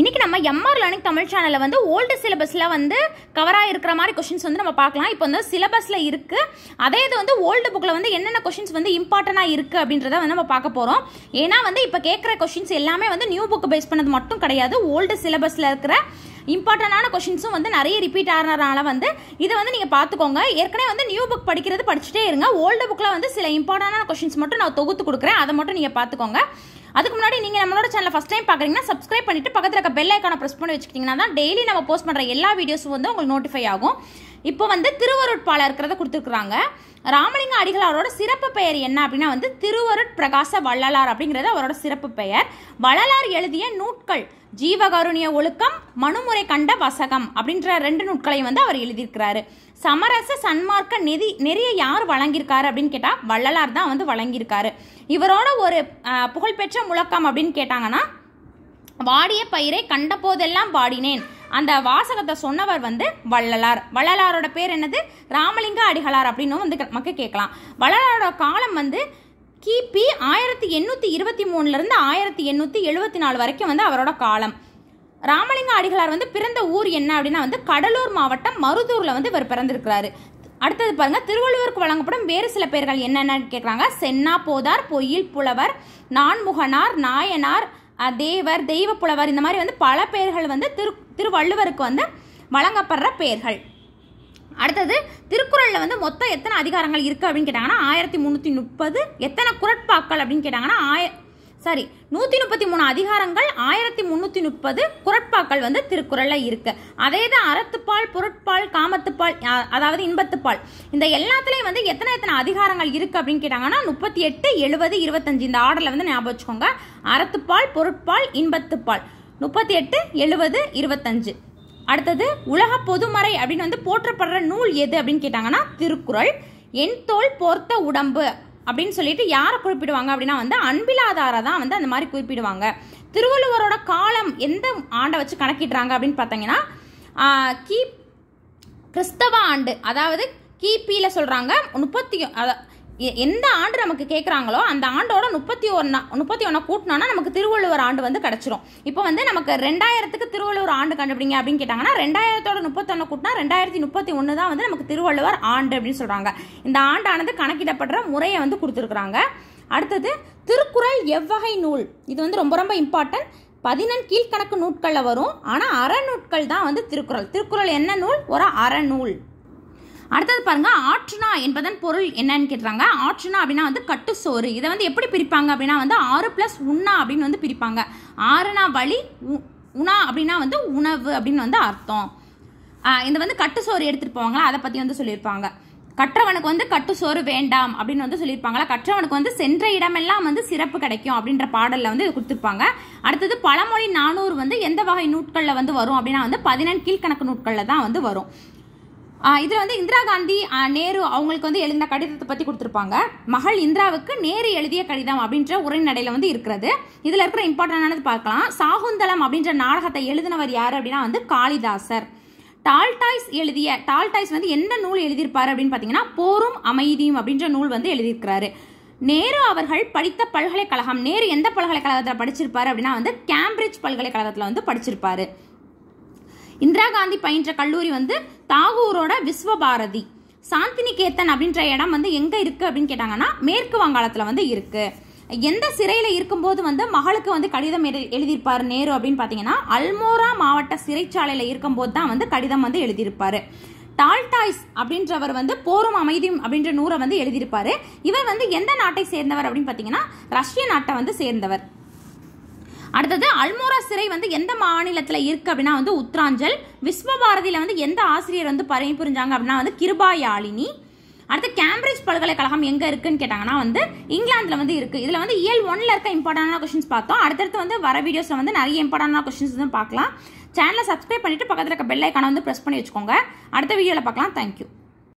இன்றைக்கி நம்ம MR learning Tamil சேனலில் வந்து ஓல்டு சிலபஸில் வந்து கவராக இருக்கிற மாதிரி கொஷின்ஸ் வந்து நம்ம பார்க்கலாம் இப்போ வந்து சிலபஸில் இருக்குது அதே இது வந்து ஓல்டு புக்கில் வந்து என்னென்ன கொஷின்ஸ் வந்து இம்பார்ட்டண்ட்டாக இருக்குது அப்படின்றத வந்து நம்ம பார்க்க போகிறோம் ஏன்னா வந்து இப்போ கேட்குற கொஷின்ஸ் எல்லாமே வந்து நியூ புக் பேஸ் பண்ணது மட்டும் கிடையாது ஓல்டு சிலபஸில் இருக்கிற இம்பார்ட்டண்டான கொஷின்ஸும் வந்து நிறைய ரிப்பீட் ஆகிறனால வந்து இதை வந்து நீங்கள் பார்த்துக்கோங்க ஏற்கனவே வந்து நியூ புக் படிக்கிறது படிச்சுட்டே இருங்க ஓல்டு புக்கில் வந்து சில இம்பார்ட்டண்டான கொஷின்ஸ் மட்டும் நான் தொகுத்து கொடுக்குறேன் அதை மட்டும் நீங்கள் பார்த்துக்கோங்க அதுக்கு முன்னாடி நீங்கள் நம்மளோட சேனலை ஃபஸ்ட் டைம் பார்க்குறீங்கன்னா சப்ஸ்கிரைப் பண்ணிட்டு பக்கத்தில் இருக்க பெல் ஐக்கான ப்ரெஸ் பண்ணி வச்சுக்கிட்டிங்கன்னா தான் டெய்லி நம்ம போஸ்ட் பண்ணுற எல்லா வீடியோஸும் வந்து உங்களுக்கு நோட்டிஃபை ஆகும் இப்போ வந்து திருவருட்பாலை இருக்கிறத கொடுத்துருக்குறாங்க ராமலிங்க அடிகள் அவரோட சிறப்பு பெயர் என்ன அப்படின்னா வந்து திருவருட் பிரகாச வள்ளலார் அப்படிங்கிறது அவரோட சிறப்பு பெயர் வள்ளலார் எழுதிய நூட்கள் ஜீவகருணிய ஒழுக்கம் மனுமுறை கண்ட வசகம் அப்படின்ற ரெண்டு நூட்களை வந்து அவர் எழுதியிருக்கிறாரு சமரச சன்மார்க்க நிதி நிறைய யார் வழங்கியிருக்காரு அப்படின்னு கேட்டால் வள்ளலார் தான் வந்து வழங்கியிருக்காரு இவரோட ஒரு புகழ்பெற்ற முழக்கம் அப்படின்னு கேட்டாங்கன்னா வாடிய பயிரை கண்ட போதெல்லாம் வாடினேன் அந்த வாசகத்தை சொன்னவர் வந்து வள்ளலார் வள்ளலாரோட பேர் என்னது ராமலிங்க அடிகளார் அப்படின்னும் வந்து நமக்கு கேட்கலாம் வள்ளலாரோட காலம் வந்து கிபி ஆயிரத்தி எண்ணூற்றி இருபத்தி மூணுலேருந்து ஆயிரத்தி எண்ணூற்றி எழுபத்தி நாலு வரைக்கும் வந்து அவரோட காலம் ராமலிங்க அடிகளார் வந்து பிறந்த ஊர் என்ன அப்படின்னா வந்து கடலூர் மாவட்டம் மருதூரில் வந்து இவர் பிறந்திருக்கிறாரு அடுத்தது பாருங்க திருவள்ளுவருக்கு வழங்கப்படும் வேறு சில பெயர்கள் என்னென்னு கேட்குறாங்க சென்னா போதார் பொய்யில் புலவர் நான்முகனார் நாயனார் தேவர் தெய்வ புலவர் இந்த மாதிரி வந்து பல பெயர்கள் வந்து திரு திருவள்ளுவருக்கு வந்து வழங்கப்படுற பெயர்கள் அடுத்தது திருக்குறளில் வந்து மொத்தம் எத்தனை அதிகாரங்கள் இருக்குது அப்படின்னு கேட்டாங்கன்னா ஆயிரத்தி முந்நூற்றி முப்பது எத்தனை குரட்பாக்கள் அப்படின்னு கேட்டாங்கன்னா ஆய சாரி நூற்றி முப்பத்தி மூணு அதிகாரங்கள் ஆயிரத்தி முந்நூற்றி முப்பது குரட்பாக்கள் வந்து திருக்குறளில் இருக்குது அதே தான் அறத்துப்பால் பொருட்பால் காமத்துப்பால் அதாவது இன்பத்துப்பால் இந்த எல்லாத்துலேயும் வந்து எத்தனை எத்தனை அதிகாரங்கள் இருக்குது அப்படின்னு கேட்டாங்கன்னா முப்பத்தி எட்டு எழுபது இருபத்தஞ்சு இந்த ஆர்டரில் வந்து ஞாபகம் வச்சுக்கோங்க அறத்துப்பால் பொருட்பால் இன்பத்துப்பால் முப்பத்தி எட்டு எழுபது இருபத்தஞ்சு அடுத்தது உலக பொதுமறை அப்படின்னு வந்து போற்றப்படுற நூல் எது அப்படின்னு கேட்டாங்கன்னா திருக்குறள் என் தோல் போர்த்த உடம்பு அப்படின்னு சொல்லிட்டு யாரை குறிப்பிடுவாங்க அப்படின்னா வந்து அன்பிலாதாரை தான் வந்து அந்த மாதிரி குறிப்பிடுவாங்க திருவள்ளுவரோட காலம் எந்த ஆண்டை வச்சு கணக்கிடுறாங்க அப்படின்னு பார்த்தீங்கன்னா கி கிறிஸ்தவ ஆண்டு அதாவது கிபியில் சொல்கிறாங்க முப்பத்தி எந்த ஆண்டு நமக்கு கேட்குறாங்களோ அந்த ஆண்டோட முப்பத்தி ஒன்னா முப்பத்தி ஒன்றா கூட்டினோன்னா நமக்கு திருவள்ளுவர் ஆண்டு வந்து கிடச்சிரும் இப்போ வந்து நமக்கு ரெண்டாயிரத்துக்கு திருவள்ளுவர் ஆண்டு கண்டுபிடிங்க அப்படின்னு கேட்டாங்கன்னா ரெண்டாயிரத்தோட முப்பத்தொன்று கூட்டினா ரெண்டாயிரத்தி முப்பத்தி ஒன்று தான் வந்து நமக்கு திருவள்ளுவர் ஆண்டு அப்படின்னு சொல்கிறாங்க இந்த ஆண்டானது கணக்கிடப்படுற முறையை வந்து கொடுத்துருக்குறாங்க அடுத்தது திருக்குறள் எவ்வகை நூல் இது வந்து ரொம்ப ரொம்ப இம்பார்ட்டன்ட் பதினெண் கீழ்கணக்கு நூட்களில் வரும் ஆனால் அறநூட்கள் தான் வந்து திருக்குறள் திருக்குறள் என்ன நூல் ஒரு அறநூல் அடுத்தது பாருங்க ஆற்றுனா என்பதன் பொருள் என்னன்னு கேட்டாங்க ஆற்றுனா அப்படின்னா வந்து கட்டு சோறு இதை வந்து எப்படி பிரிப்பாங்க அப்படின்னா வந்து ஆறு ப்ளஸ் உண்ணா அப்படின்னு வந்து பிரிப்பாங்க ஆறுனா வழி உணா அப்படின்னா வந்து உணவு அப்படின்னு வந்து அர்த்தம் இந்த வந்து கட்டு சோறு எடுத்துகிட்டு போவாங்களா அதை பற்றி வந்து சொல்லியிருப்பாங்க கற்றவனுக்கு வந்து கட்டு சோறு வேண்டாம் அப்படின்னு வந்து சொல்லியிருப்பாங்களா கற்றவனுக்கு வந்து சென்ற இடமெல்லாம் வந்து சிறப்பு கிடைக்கும் அப்படின்ற பாடலில் வந்து கொடுத்துருப்பாங்க அடுத்தது பழமொழி நானூறு வந்து எந்த வகை நூட்களில் வந்து வரும் அப்படின்னா வந்து பதினெண் கீழ்கணக்கு நூட்களில் தான் வந்து வரும் இதில் வந்து இந்திரா காந்தி நேரு அவங்களுக்கு வந்து எழுதின கடிதத்தை பற்றி கொடுத்துருப்பாங்க மகள் இந்திராவுக்கு நேரு எழுதிய கடிதம் அப்படின்ற உரைநடையில் வந்து இருக்கிறது இதில் இருக்கிற இம்பார்ட்டண்டானது பார்க்கலாம் சாகுந்தலம் அப்படின்ற நாடகத்தை எழுதினவர் யார் அப்படின்னா வந்து காளிதாசர் டால்டாய்ஸ் எழுதிய டால்டாய்ஸ் வந்து எந்த நூல் எழுதியிருப்பார் அப்படின்னு பார்த்தீங்கன்னா போரும் அமைதியும் அப்படின்ற நூல் வந்து எழுதியிருக்கிறாரு நேரு அவர்கள் படித்த பல்கலைக்கழகம் நேரு எந்த பல்கலைக்கழகத்தில் படிச்சிருப்பார் அப்படின்னா வந்து கேம்பிரிட்ஜ் பல்கலைக்கழகத்தில் வந்து படிச்சிருப்பாரு இந்திரா காந்தி பயின்ற கல்லூரி வந்து தாகூரோட விஸ்வபாரதி சாந்தினிகேத்தன் அப்படின்ற இடம் வந்து எங்கே இருக்குது அப்படின்னு கேட்டாங்கன்னா மேற்கு வங்காளத்தில் வந்து இருக்குது எந்த சிறையில் இருக்கும்போது வந்து மகளுக்கு வந்து கடிதம் எழுதியிருப்பார் நேரு அப்படின்னு பார்த்தீங்கன்னா அல்மோரா மாவட்ட சிறைச்சாலையில் இருக்கும்போது தான் வந்து கடிதம் வந்து எழுதியிருப்பார் டால்டாய்ஸ் அப்படின்றவர் வந்து போரும் அமைதியும் அப்படின்ற நூறை வந்து எழுதியிருப்பார் இவர் வந்து எந்த நாட்டை சேர்ந்தவர் அப்படின்னு பார்த்தீங்கன்னா ரஷ்ய நாட்டை வந்து சேர்ந்தவர் அடுத்தது அல்மோரா சிறை வந்து எந்த மாநிலத்தில் இருக்குது அப்படின்னா வந்து உத்தராஞ்சல் விஸ்வபாரதியில் வந்து எந்த ஆசிரியர் வந்து புரிஞ்சாங்க அப்படின்னா வந்து கிருபாயாலினி அடுத்து கேம்பிரிட்ஜ் பல்கலைக்கழகம் எங்கே இருக்குன்னு கேட்டாங்கன்னா வந்து இங்கிலாந்தில் வந்து இருக்குது இதில் வந்து இயல் ஒன்ல இருக்க இம்பார்ட்டண்டான கொஸ்டின்ஸ் பார்த்தோம் அடுத்தடுத்து வந்து வர வீடியோஸில் வந்து நிறைய இம்பார்ட்டண்டான கொஸ்டின்ஸ் வந்து பார்க்கலாம் சேனலை சப்ஸ்கிரைப் பண்ணிட்டு பக்கத்தில் இருக்க பெல் வந்து ப்ரெஸ் பண்ணி வச்சுக்கோங்க அடுத்த வீடியோவில் பார்க்கலாம் தேங்க்யூ